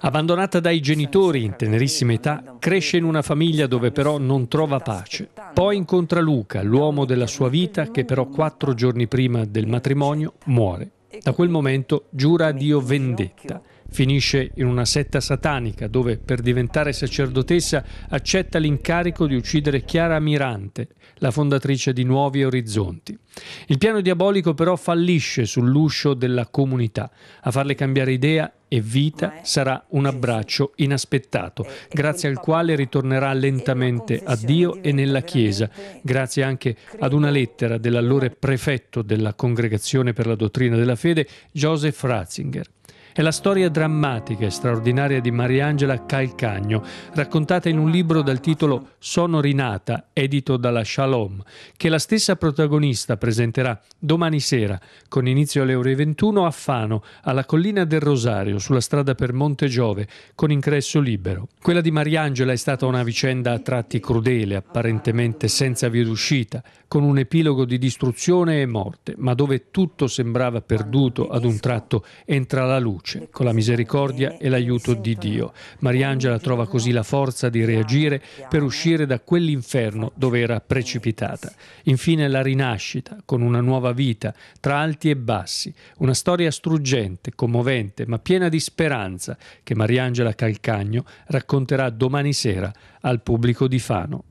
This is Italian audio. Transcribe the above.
Abbandonata dai genitori in tenerissima età, cresce in una famiglia dove però non trova pace. Poi incontra Luca, l'uomo della sua vita, che però quattro giorni prima del matrimonio muore. Da quel momento giura a Dio vendetta Finisce in una setta satanica dove per diventare sacerdotessa accetta l'incarico di uccidere Chiara Mirante, la fondatrice di Nuovi Orizzonti. Il piano diabolico però fallisce sull'uscio della comunità. A farle cambiare idea e vita sarà un abbraccio inaspettato, eh, grazie al quale ritornerà lentamente a Dio e nella Chiesa, grazie anche ad una lettera dell'allora prefetto della Congregazione per la Dottrina della Fede, Joseph Ratzinger. È la storia drammatica e straordinaria di Mariangela Calcagno, raccontata in un libro dal titolo Sono rinata, edito dalla Shalom, che la stessa protagonista presenterà domani sera, con inizio alle ore 21 a Fano, alla collina del Rosario, sulla strada per Monte Giove, con ingresso libero. Quella di Mariangela è stata una vicenda a tratti crudele, apparentemente senza via d'uscita, con un epilogo di distruzione e morte, ma dove tutto sembrava perduto ad un tratto entra la luce luce, con la misericordia e l'aiuto di Dio. Mariangela trova così la forza di reagire per uscire da quell'inferno dove era precipitata. Infine la rinascita, con una nuova vita, tra alti e bassi, una storia struggente, commovente, ma piena di speranza, che Mariangela Calcagno racconterà domani sera al pubblico di Fano.